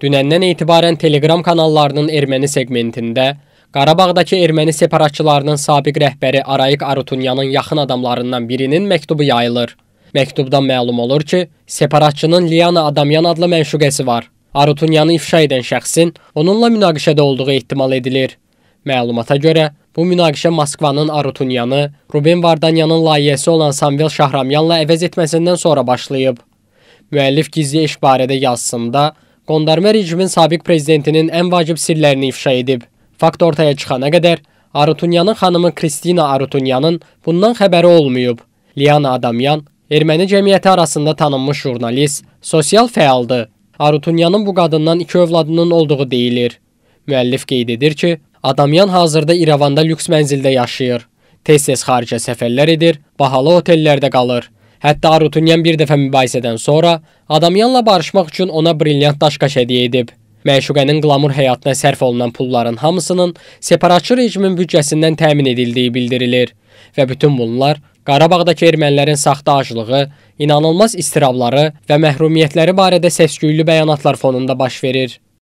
Dünəndən etibarən Telegram kanallarının erməni segmentində Qarabağdakı erməni separatçılarının sabiq rəhbəri Arayik Arutunyanın yaxın adamlarından birinin məktubu yayılır. Məktubdan məlum olur ki, separatçının Liana Adamyan adlı mənşuqəsi var. Arutunyanı ifşa edən şəxsin onunla münaqişədə olduğu ehtimal edilir. Məlumata görə, bu münaqişə Moskvanın Arutunyanı Ruben Vardanyanın layihəsi olan Samvel Şahramyanla əvəz etməsindən sonra başlayıb. Müəllif gizli iş barədə yazısında qondarma rejimin sabiq prezidentinin ən vacib sirlərini ifşa edib. Fakt ortaya çıxana qədər Arutunyanın xanımı Kristina Arutunyanın bundan xəbəri olmayıb. Liana Adamyan erməni cəmiyyəti arasında tanınmış jurnalist, sosial fəaldır. Arutunyanın bu qadından iki övladının olduğu deyilir. Müəllif qeyd edir ki, Adamyan hazırda İrəvanda lüks mənzildə yaşayır. Tez-tez xaricə səfərlər edir, bahalı otellərdə qalır. Hətta Rutunyan bir dəfə mübahisədən sonra Adamyanla barışmaq üçün ona brilyant daşqaş hədiyyə edib. Məşuqənin qlamur həyatına sərf olunan pulların hamısının separatçı rejimin büdcəsindən təmin edildiyi bildirilir və bütün bunlar Qarabağdakı ermənilərin saxta aclığı, inanılmaz istirabları və məhrumiyyətləri barədə səsküylü bəyanatlar fonunda baş verir.